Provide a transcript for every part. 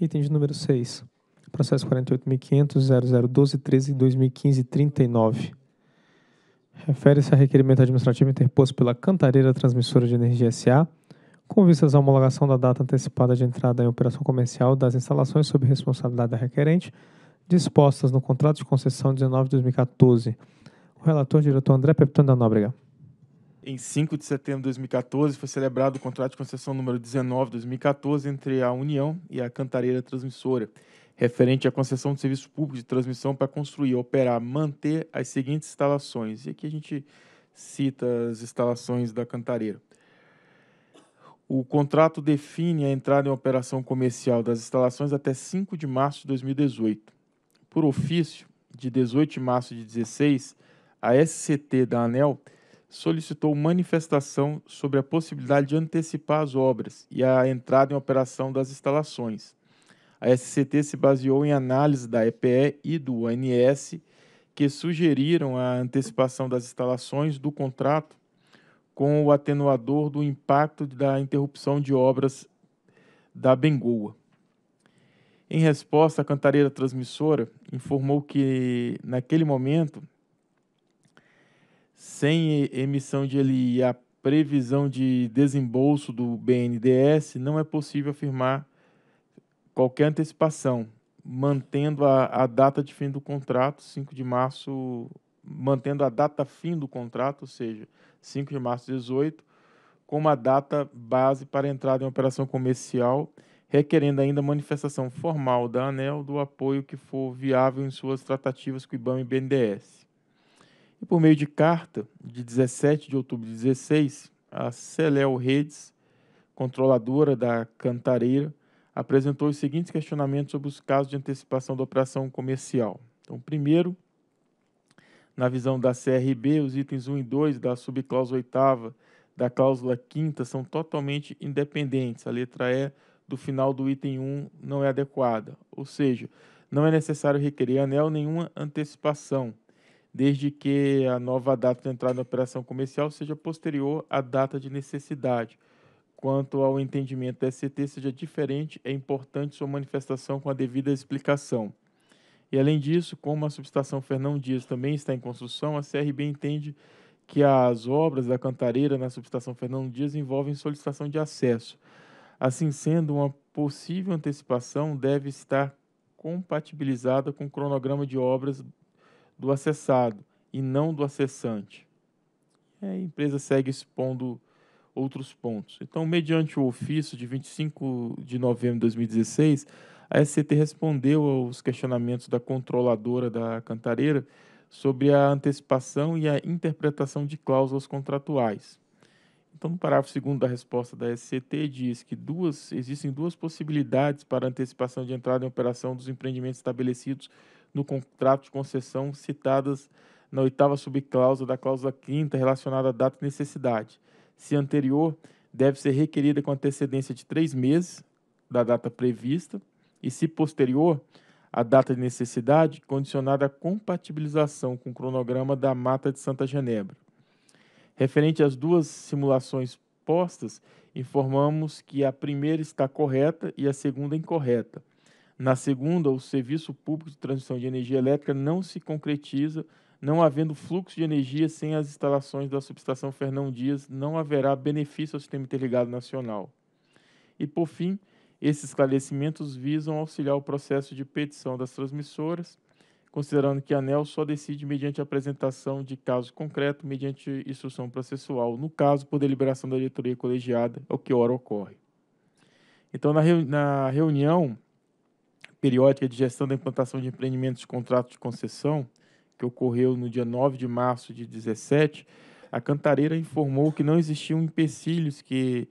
Item de número 6. Processo 48.500.0012.13.2015.39. Refere-se a requerimento administrativo interposto pela Cantareira Transmissora de Energia S.A., com vistas à homologação da data antecipada de entrada em operação comercial das instalações sob responsabilidade da requerente, dispostas no contrato de concessão 19-2014. O relator, diretor André Pepitão da Nóbrega. Em 5 de setembro de 2014, foi celebrado o contrato de concessão número 19 de 2014 entre a União e a Cantareira Transmissora, referente à concessão de serviço público de transmissão para construir, operar, manter as seguintes instalações. E aqui a gente cita as instalações da Cantareira. O contrato define a entrada em operação comercial das instalações até 5 de março de 2018. Por ofício, de 18 de março de 16, a SCT da ANEL solicitou manifestação sobre a possibilidade de antecipar as obras e a entrada em operação das instalações. A SCT se baseou em análise da EPE e do ANS, que sugeriram a antecipação das instalações do contrato com o atenuador do impacto da interrupção de obras da Bengoa. Em resposta, a Cantareira Transmissora informou que, naquele momento, sem emissão de LI a previsão de desembolso do BNDES, não é possível afirmar qualquer antecipação, mantendo a, a, data de fim do contrato, 5 de março, mantendo a data fim do contrato, ou seja, 5 de março de 18, como a data base para entrada em operação comercial, requerendo ainda manifestação formal da ANEL do apoio que for viável em suas tratativas com o IBAM e BNDES. E por meio de carta de 17 de outubro de 16, a Celel Redes, controladora da Cantareira, apresentou os seguintes questionamentos sobre os casos de antecipação da operação comercial. Então, primeiro, na visão da CRB, os itens 1 e 2 da subcláusula 8 da cláusula 5 são totalmente independentes. A letra E do final do item 1 não é adequada, ou seja, não é necessário requerer anel nenhuma antecipação desde que a nova data de entrada na operação comercial seja posterior à data de necessidade. Quanto ao entendimento da SCT seja diferente, é importante sua manifestação com a devida explicação. E além disso, como a subestação Fernão Dias também está em construção, a CRB entende que as obras da Cantareira na subestação Fernão Dias envolvem solicitação de acesso. Assim sendo, uma possível antecipação deve estar compatibilizada com o cronograma de obras do acessado e não do acessante. a empresa segue expondo outros pontos. Então, mediante o ofício de 25 de novembro de 2016, a SCT respondeu aos questionamentos da controladora da Cantareira sobre a antecipação e a interpretação de cláusulas contratuais. Então, no parágrafo segundo da resposta da SCT, diz que duas, existem duas possibilidades para antecipação de entrada em operação dos empreendimentos estabelecidos no contrato de concessão citadas na oitava subcláusula da cláusula quinta relacionada à data de necessidade. Se anterior, deve ser requerida com antecedência de três meses da data prevista e, se posterior, a data de necessidade condicionada à compatibilização com o cronograma da Mata de Santa Genebra. Referente às duas simulações postas, informamos que a primeira está correta e a segunda incorreta, na segunda, o serviço público de transmissão de energia elétrica não se concretiza, não havendo fluxo de energia sem as instalações da subestação Fernão Dias, não haverá benefício ao Sistema Interligado Nacional. E, por fim, esses esclarecimentos visam auxiliar o processo de petição das transmissoras, considerando que a ANEL só decide mediante apresentação de caso concreto, mediante instrução processual, no caso por deliberação da diretoria colegiada, é o que ora ocorre. Então, na, reunião, periódica de gestão da implantação de empreendimentos de contrato de concessão, que ocorreu no dia 9 de março de 2017, a Cantareira informou que não existiam empecilhos que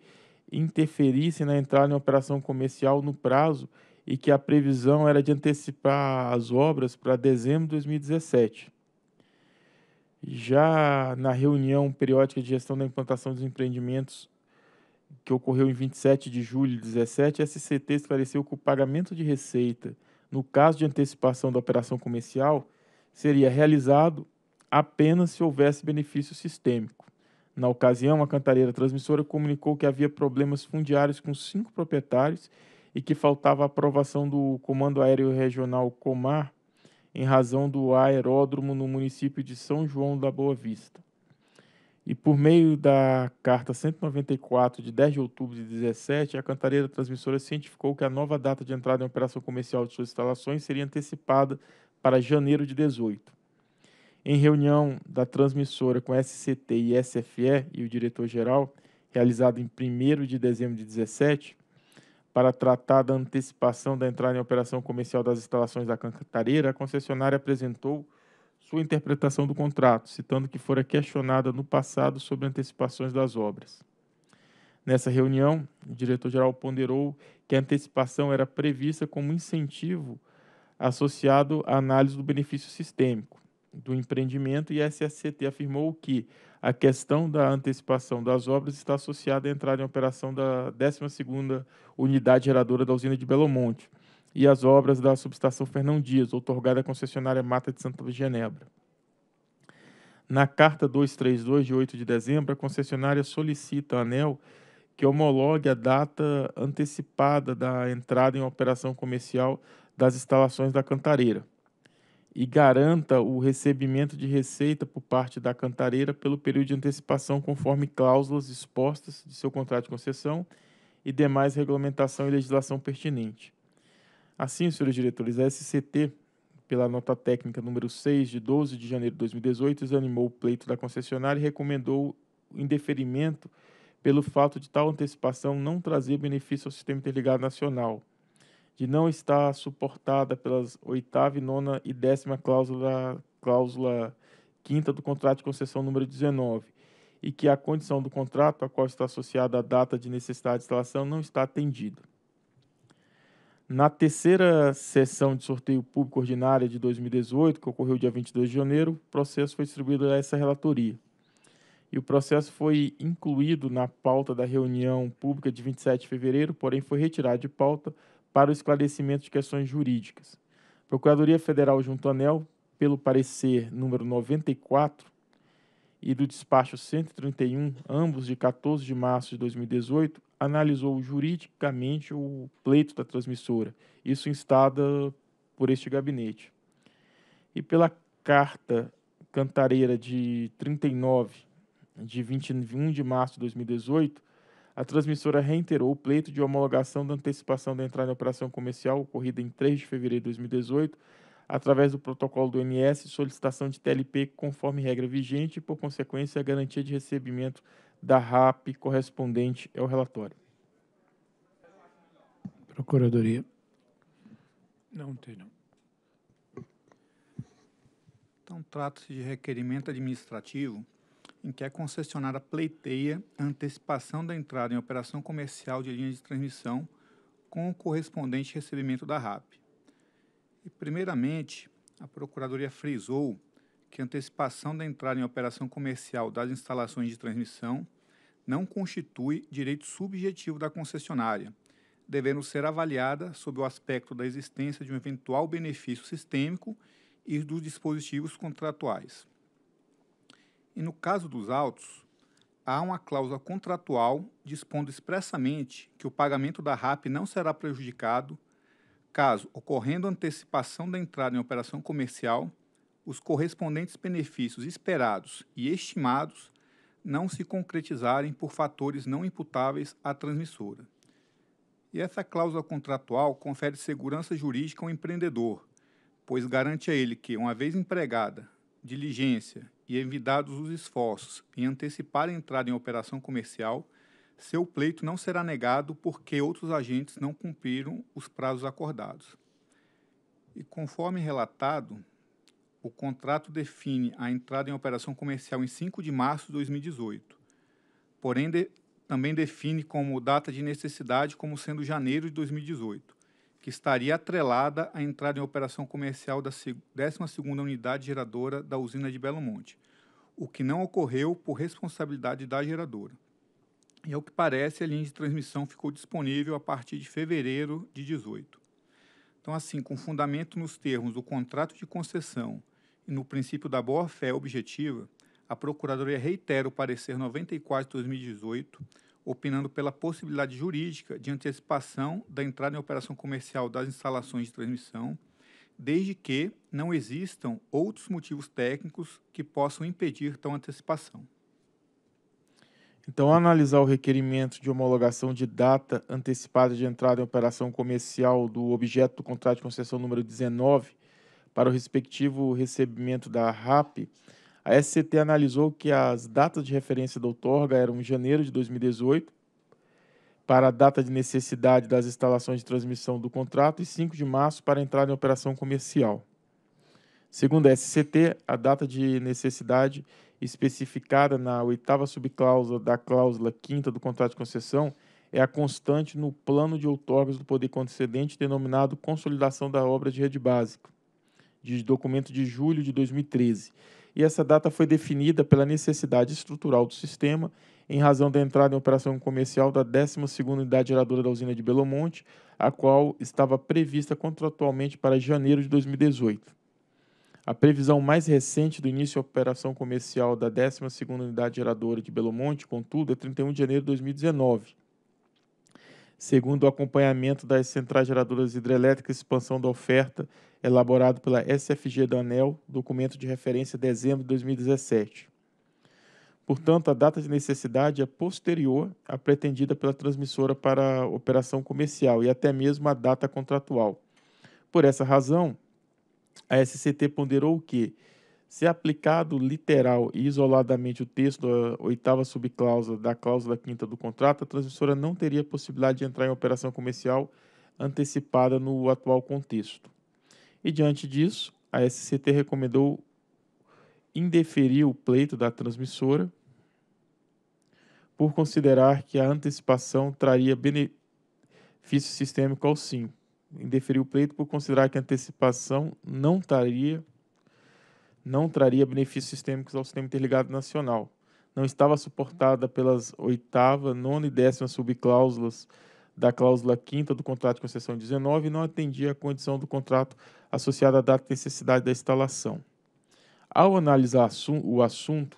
interferissem na entrada em operação comercial no prazo e que a previsão era de antecipar as obras para dezembro de 2017. Já na reunião periódica de gestão da implantação dos empreendimentos que ocorreu em 27 de julho de 17, a SCT esclareceu que o pagamento de receita, no caso de antecipação da operação comercial, seria realizado apenas se houvesse benefício sistêmico. Na ocasião, a cantareira transmissora comunicou que havia problemas fundiários com cinco proprietários e que faltava a aprovação do Comando Aéreo Regional Comar em razão do aeródromo no município de São João da Boa Vista. E por meio da carta 194 de 10 de outubro de 17, a Cantareira Transmissora cientificou que a nova data de entrada em operação comercial de suas instalações seria antecipada para janeiro de 18. Em reunião da transmissora com SCT e SFE e o diretor-geral, realizada em 1 de dezembro de 17, para tratar da antecipação da entrada em operação comercial das instalações da Cantareira, a concessionária apresentou sua interpretação do contrato, citando que fora questionada no passado sobre antecipações das obras. Nessa reunião, o diretor-geral ponderou que a antecipação era prevista como incentivo associado à análise do benefício sistêmico do empreendimento e a SSCT afirmou que a questão da antecipação das obras está associada à entrada em operação da 12ª unidade geradora da usina de Belo Monte, e as obras da subestação Fernão Dias, outorgada à concessionária Mata de Santa Genebra. Na carta 232 de 8 de dezembro, a concessionária solicita a ANEL que homologue a data antecipada da entrada em operação comercial das instalações da Cantareira e garanta o recebimento de receita por parte da Cantareira pelo período de antecipação conforme cláusulas expostas de seu contrato de concessão e demais regulamentação e legislação pertinente. Assim, senhores diretores, a SCT, pela nota técnica número 6 de 12 de janeiro de 2018, examinou o pleito da concessionária e recomendou o indeferimento pelo fato de tal antecipação não trazer benefício ao Sistema Interligado Nacional, de não estar suportada pelas oitava, nona e décima cláusula, cláusula quinta do contrato de concessão número 19, e que a condição do contrato, a qual está associada a data de necessidade de instalação, não está atendida. Na terceira sessão de sorteio público ordinária de 2018, que ocorreu dia 22 de janeiro, o processo foi distribuído a essa relatoria. E o processo foi incluído na pauta da reunião pública de 27 de fevereiro, porém foi retirado de pauta para o esclarecimento de questões jurídicas. Procuradoria Federal junto ANEL, pelo parecer número 94 e do despacho 131, ambos de 14 de março de 2018, analisou juridicamente o pleito da transmissora, isso instada por este gabinete. E pela carta Cantareira de 39, de 21 de março de 2018, a transmissora reiterou o pleito de homologação da antecipação da entrada em operação comercial ocorrida em 3 de fevereiro de 2018, através do protocolo do NS, solicitação de TLP conforme regra vigente e, por consequência, a garantia de recebimento da RAP correspondente ao relatório. Procuradoria. Não tem, não. Então, trata-se de requerimento administrativo em que a é concessionária pleiteia a antecipação da entrada em operação comercial de linhas de transmissão com o correspondente recebimento da RAP. E, primeiramente, a Procuradoria frisou que a antecipação da entrada em operação comercial das instalações de transmissão não constitui direito subjetivo da concessionária, devendo ser avaliada sob o aspecto da existência de um eventual benefício sistêmico e dos dispositivos contratuais. E no caso dos autos, há uma cláusula contratual dispondo expressamente que o pagamento da RAP não será prejudicado caso, ocorrendo antecipação da entrada em operação comercial, os correspondentes benefícios esperados e estimados não se concretizarem por fatores não imputáveis à transmissora. E essa cláusula contratual confere segurança jurídica ao empreendedor, pois garante a ele que, uma vez empregada, diligência e envidados os esforços em antecipar a entrada em operação comercial, seu pleito não será negado porque outros agentes não cumpriram os prazos acordados. E conforme relatado, o contrato define a entrada em operação comercial em 5 de março de 2018, porém de, também define como data de necessidade como sendo janeiro de 2018, que estaria atrelada à entrada em operação comercial da 12ª unidade geradora da usina de Belo Monte, o que não ocorreu por responsabilidade da geradora. E ao que parece, a linha de transmissão ficou disponível a partir de fevereiro de 18. Então, assim, com fundamento nos termos do contrato de concessão e no princípio da boa-fé objetiva, a Procuradoria reitera o parecer 94 de 2018, opinando pela possibilidade jurídica de antecipação da entrada em operação comercial das instalações de transmissão, desde que não existam outros motivos técnicos que possam impedir tal antecipação. Então, analisar o requerimento de homologação de data antecipada de entrada em operação comercial do objeto do contrato de concessão número 19 para o respectivo recebimento da RAP, a SCT analisou que as datas de referência da outorga eram janeiro de 2018 para a data de necessidade das instalações de transmissão do contrato e 5 de março para entrar em operação comercial. Segundo a SCT, a data de necessidade especificada na oitava subcláusula da cláusula quinta do contrato de concessão é a constante no plano de outorgas do poder concedente denominado Consolidação da Obra de Rede Básica, de documento de julho de 2013. E essa data foi definida pela necessidade estrutural do sistema em razão da entrada em operação comercial da 12ª unidade geradora da usina de Belo Monte, a qual estava prevista contratualmente para janeiro de 2018. A previsão mais recente do início da operação comercial da 12 Unidade Geradora de Belo Monte, contudo, é 31 de janeiro de 2019. Segundo o acompanhamento das centrais geradoras hidrelétricas e expansão da oferta, elaborado pela SFG da ANEL, documento de referência dezembro de 2017. Portanto, a data de necessidade é posterior à pretendida pela transmissora para operação comercial e até mesmo à data contratual. Por essa razão, a SCT ponderou que, se aplicado literal e isoladamente o texto da oitava subcláusula da cláusula quinta do contrato, a transmissora não teria possibilidade de entrar em operação comercial antecipada no atual contexto. E diante disso, a SCT recomendou indeferir o pleito da transmissora por considerar que a antecipação traria benefício sistêmico ao SIM, indeferiu o pleito por considerar que a antecipação não traria, não traria benefícios sistêmicos ao sistema interligado nacional. Não estava suportada pelas oitava, nona e décima subcláusulas da cláusula quinta do contrato de concessão 19 e não atendia à condição do contrato associada à data de necessidade da instalação. Ao analisar o assunto,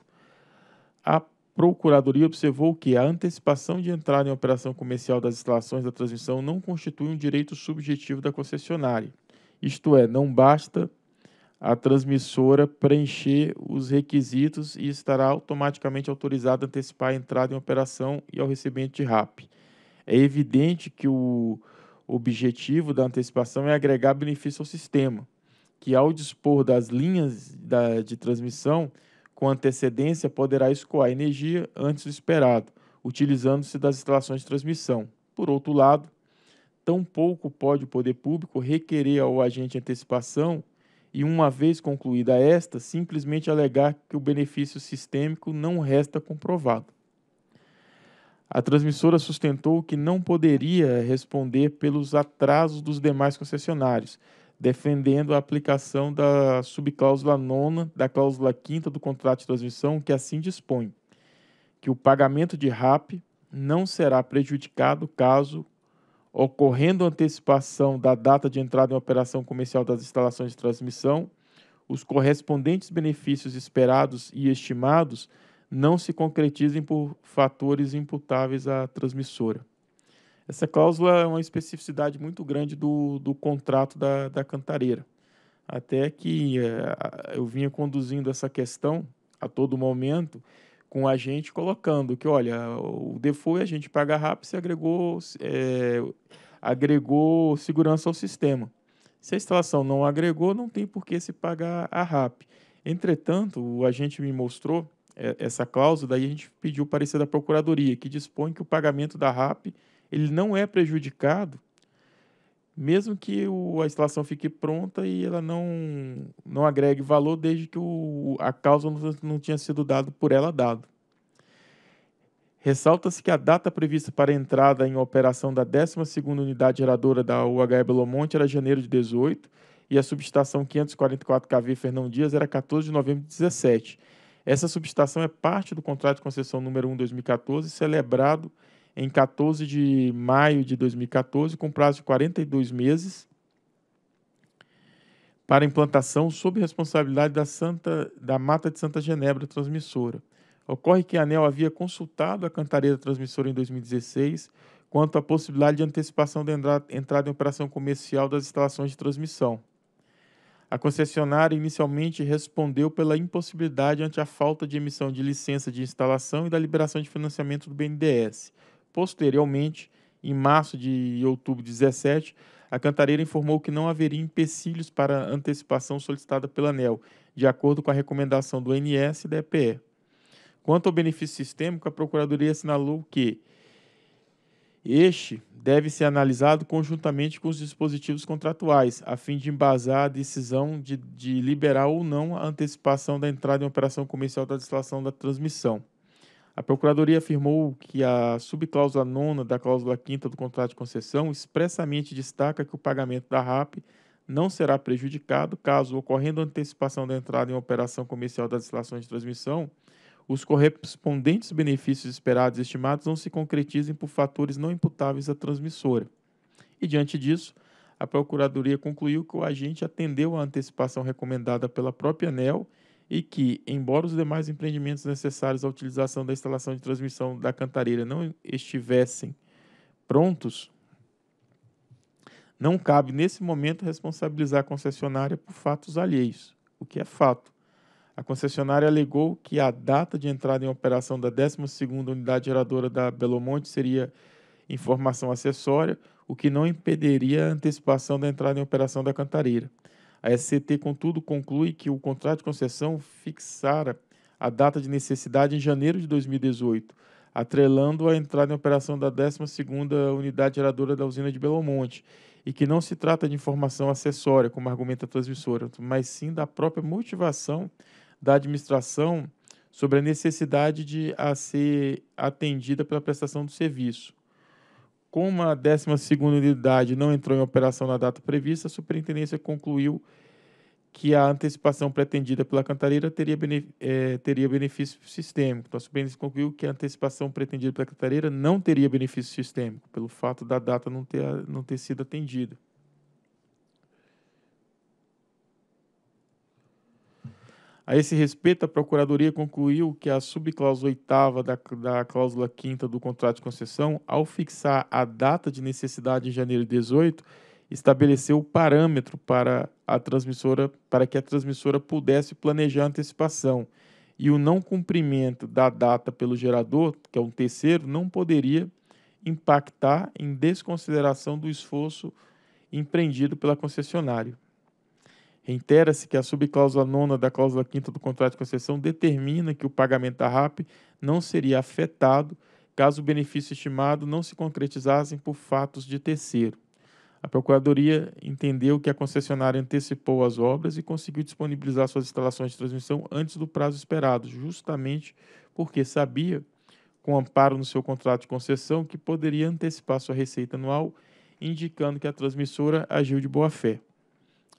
a Procuradoria observou que a antecipação de entrada em operação comercial das instalações da transmissão não constitui um direito subjetivo da concessionária. Isto é, não basta a transmissora preencher os requisitos e estará automaticamente autorizada a antecipar a entrada em operação e ao recebimento de RAP. É evidente que o objetivo da antecipação é agregar benefício ao sistema, que ao dispor das linhas de transmissão com antecedência poderá escoar energia antes do esperado, utilizando-se das instalações de transmissão. Por outro lado, tampouco pode o poder público requerer ao agente antecipação e, uma vez concluída esta, simplesmente alegar que o benefício sistêmico não resta comprovado. A transmissora sustentou que não poderia responder pelos atrasos dos demais concessionários, defendendo a aplicação da subcláusula nona da cláusula quinta do contrato de transmissão, que assim dispõe que o pagamento de RAP não será prejudicado caso ocorrendo antecipação da data de entrada em operação comercial das instalações de transmissão, os correspondentes benefícios esperados e estimados não se concretizem por fatores imputáveis à transmissora. Essa cláusula é uma especificidade muito grande do, do contrato da, da cantareira. Até que é, eu vinha conduzindo essa questão a todo momento com a gente colocando que, olha, o default é a gente paga rápido se agregou, é, agregou segurança ao sistema. Se a instalação não agregou, não tem por que se pagar a RAP. Entretanto, o agente me mostrou eh, essa cláusula, daí a gente pediu o parecer da Procuradoria, que dispõe que o pagamento da RAP ele não é prejudicado, mesmo que o, a instalação fique pronta e ela não, não agregue valor desde que o, a causa não, não tinha sido dado por ela dado. Ressalta-se que a data prevista para a entrada em operação da 12 unidade geradora da UHE Belo Monte era janeiro de 18 e a subestação 544 kV Fernão Dias era 14 de novembro de 17. Essa subestação é parte do contrato de concessão número 1/2014, celebrado em 14 de maio de 2014, com prazo de 42 meses, para implantação sob responsabilidade da, Santa, da Mata de Santa Genebra Transmissora. Ocorre que a ANEL havia consultado a Cantareira Transmissora em 2016 quanto à possibilidade de antecipação da entrada em operação comercial das instalações de transmissão. A concessionária inicialmente respondeu pela impossibilidade ante a falta de emissão de licença de instalação e da liberação de financiamento do BNDES, Posteriormente, em março de outubro de 17, a Cantareira informou que não haveria empecilhos para a antecipação solicitada pela ANEL, de acordo com a recomendação do NS e da EPE. Quanto ao benefício sistêmico, a Procuradoria assinalou que este deve ser analisado conjuntamente com os dispositivos contratuais, a fim de embasar a decisão de, de liberar ou não a antecipação da entrada em operação comercial da legislação da transmissão. A Procuradoria afirmou que a subcláusula nona da cláusula quinta do contrato de concessão expressamente destaca que o pagamento da RAP não será prejudicado caso, ocorrendo antecipação da entrada em operação comercial das instalações de transmissão, os correspondentes benefícios esperados e estimados não se concretizem por fatores não imputáveis à transmissora. E, diante disso, a Procuradoria concluiu que o agente atendeu à antecipação recomendada pela própria ANEL e que, embora os demais empreendimentos necessários à utilização da instalação de transmissão da cantareira não estivessem prontos, não cabe nesse momento responsabilizar a concessionária por fatos alheios, o que é fato. A concessionária alegou que a data de entrada em operação da 12ª unidade geradora da Belo Monte seria informação acessória, o que não impediria a antecipação da entrada em operação da Cantareira. A SCT, contudo, conclui que o contrato de concessão fixara a data de necessidade em janeiro de 2018, atrelando a entrada em operação da 12ª unidade geradora da usina de Belo Monte, e que não se trata de informação acessória, como argumenta a transmissora, mas sim da própria motivação da administração sobre a necessidade de a ser atendida pela prestação do serviço. Como a 12ª unidade não entrou em operação na data prevista, a superintendência concluiu que a antecipação pretendida pela Cantareira teria, benefício, é, teria benefício sistêmico. Então, a superintendência concluiu que a antecipação pretendida pela Cantareira não teria benefício sistêmico, pelo fato da data não ter, não ter sido atendida. A esse respeito, a Procuradoria concluiu que a subcláusula oitava da, da cláusula quinta do contrato de concessão, ao fixar a data de necessidade em janeiro de 18, estabeleceu o parâmetro para a transmissora para que a transmissora pudesse planejar antecipação. E o não cumprimento da data pelo gerador, que é um terceiro, não poderia impactar em desconsideração do esforço empreendido pela concessionária. Reitera-se que a subcláusula nona da cláusula quinta do contrato de concessão determina que o pagamento da RAP não seria afetado caso o benefício estimado não se concretizasse por fatos de terceiro. A Procuradoria entendeu que a concessionária antecipou as obras e conseguiu disponibilizar suas instalações de transmissão antes do prazo esperado, justamente porque sabia, com amparo no seu contrato de concessão, que poderia antecipar sua receita anual, indicando que a transmissora agiu de boa-fé.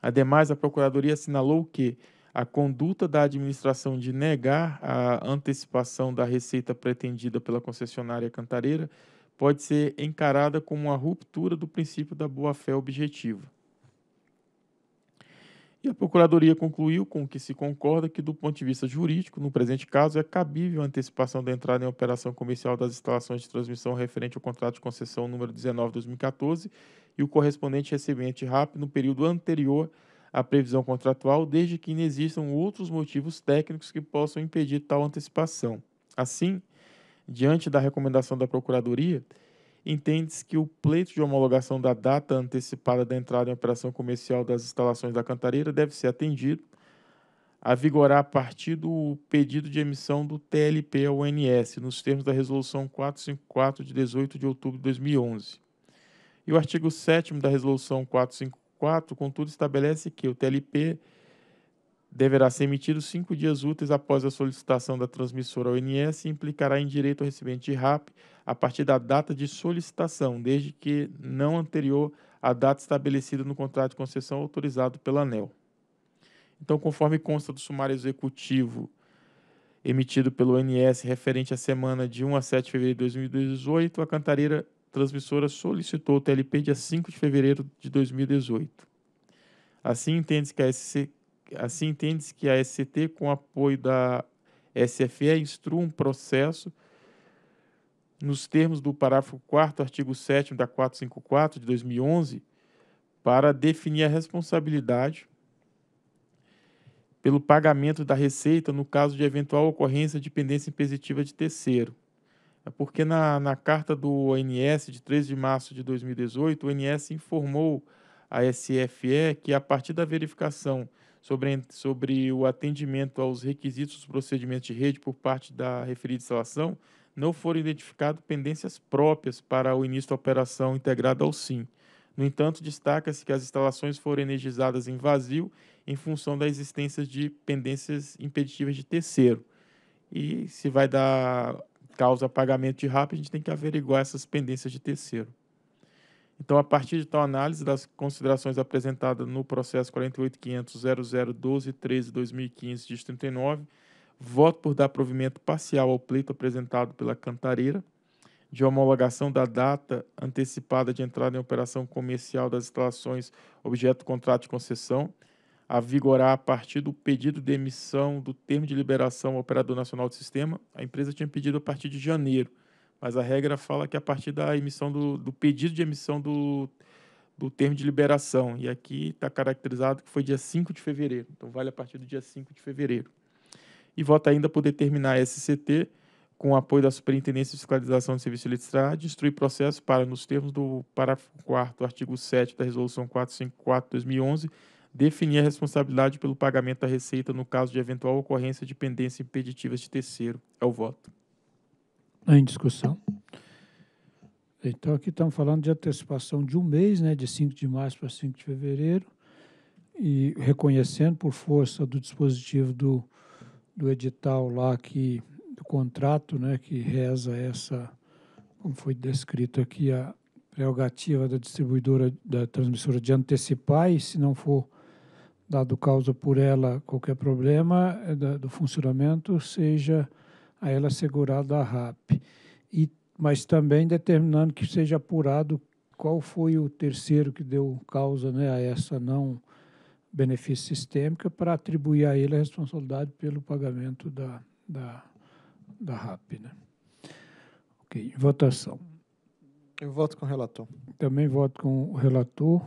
Ademais, a Procuradoria assinalou que a conduta da administração de negar a antecipação da receita pretendida pela concessionária Cantareira pode ser encarada como uma ruptura do princípio da boa-fé objetiva. E a Procuradoria concluiu com que se concorda que, do ponto de vista jurídico, no presente caso, é cabível a antecipação da entrada em operação comercial das instalações de transmissão referente ao contrato de concessão número 19-2014 e o correspondente recebimento rápido no período anterior à previsão contratual, desde que não existam outros motivos técnicos que possam impedir tal antecipação. Assim, diante da recomendação da Procuradoria, entende-se que o pleito de homologação da data antecipada da entrada em operação comercial das instalações da Cantareira deve ser atendido a vigorar a partir do pedido de emissão do TLP ao UNS, nos termos da Resolução 454 de 18 de outubro de 2011. E o artigo 7 da Resolução 454, contudo, estabelece que o TLP deverá ser emitido cinco dias úteis após a solicitação da transmissora ONS e implicará em direito ao recebimento de RAP a partir da data de solicitação, desde que não anterior à data estabelecida no contrato de concessão autorizado pela ANEL. Então, conforme consta do sumário executivo emitido pelo ONS referente à semana de 1 a 7 de fevereiro de 2018, a Cantareira transmissora solicitou o TLP dia 5 de fevereiro de 2018. Assim entende-se que a assim entende que a SCT, com apoio da SFE, instrua um processo nos termos do parágrafo 4 artigo 7 da 454 de 2011 para definir a responsabilidade pelo pagamento da receita no caso de eventual ocorrência de pendência impositiva de terceiro. É porque na, na carta do ONS de 13 de março de 2018, o ONS informou a SFE que, a partir da verificação sobre, sobre o atendimento aos requisitos dos procedimentos de rede por parte da referida instalação, não foram identificadas pendências próprias para o início da operação integrada ao SIM. No entanto, destaca-se que as instalações foram energizadas em vazio em função da existência de pendências impeditivas de terceiro. E se vai dar causa pagamento de RAP, a gente tem que averiguar essas pendências de terceiro. Então, a partir de tal análise das considerações apresentadas no processo 48.500.0012.13.2015, diz 39, voto por dar provimento parcial ao pleito apresentado pela Cantareira de homologação da data antecipada de entrada em operação comercial das instalações objeto do contrato de concessão, a vigorar a partir do pedido de emissão do termo de liberação ao operador nacional do sistema. A empresa tinha pedido a partir de janeiro, mas a regra fala que a partir da emissão do, do pedido de emissão do, do termo de liberação. E aqui está caracterizado que foi dia 5 de fevereiro, então vale a partir do dia 5 de fevereiro. E vota ainda por determinar a SCT com o apoio da Superintendência de Fiscalização de Serviço de Eletricidade, instruir processo para, nos termos do parágrafo 4 artigo 7 da Resolução 454-2011, definir a responsabilidade pelo pagamento da receita no caso de eventual ocorrência de pendência impeditiva de terceiro. É o voto. Tá em discussão. Então, aqui estamos falando de antecipação de um mês, né, de 5 de março para 5 de fevereiro, e reconhecendo por força do dispositivo do, do edital lá, que, do contrato, né, que reza essa, como foi descrito aqui, a, prerrogativa da distribuidora, da transmissora de antecipar e, se não for dado causa por ela qualquer problema eh, do funcionamento, seja a ela assegurada a RAP. E, mas também determinando que seja apurado qual foi o terceiro que deu causa né, a essa não benefício sistêmica para atribuir a ele a responsabilidade pelo pagamento da, da, da RAP. Né? Ok, votação. Eu voto com o relator. Também voto com o relator.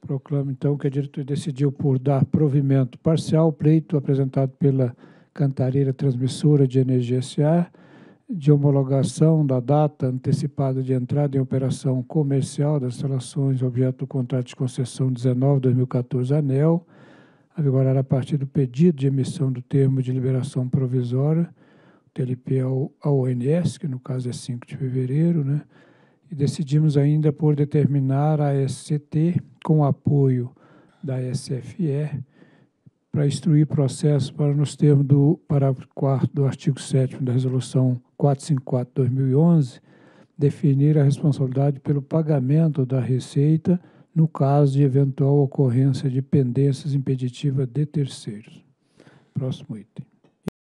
Proclamo, então, que a diretoria decidiu por dar provimento parcial ao pleito apresentado pela Cantareira Transmissora de Energia S.A. de homologação da data antecipada de entrada em operação comercial das instalações objeto do contrato de concessão 19-2014 ANEL, a vigorar a partir do pedido de emissão do termo de liberação provisória, TLP ao, ONS, que no caso é 5 de fevereiro, né? e decidimos ainda por determinar a SCT, com o apoio da SFE, para instruir processo para nos termos do parágrafo 4 do artigo 7 da Resolução 454-2011, definir a responsabilidade pelo pagamento da receita no caso de eventual ocorrência de pendências impeditivas de terceiros. Próximo item.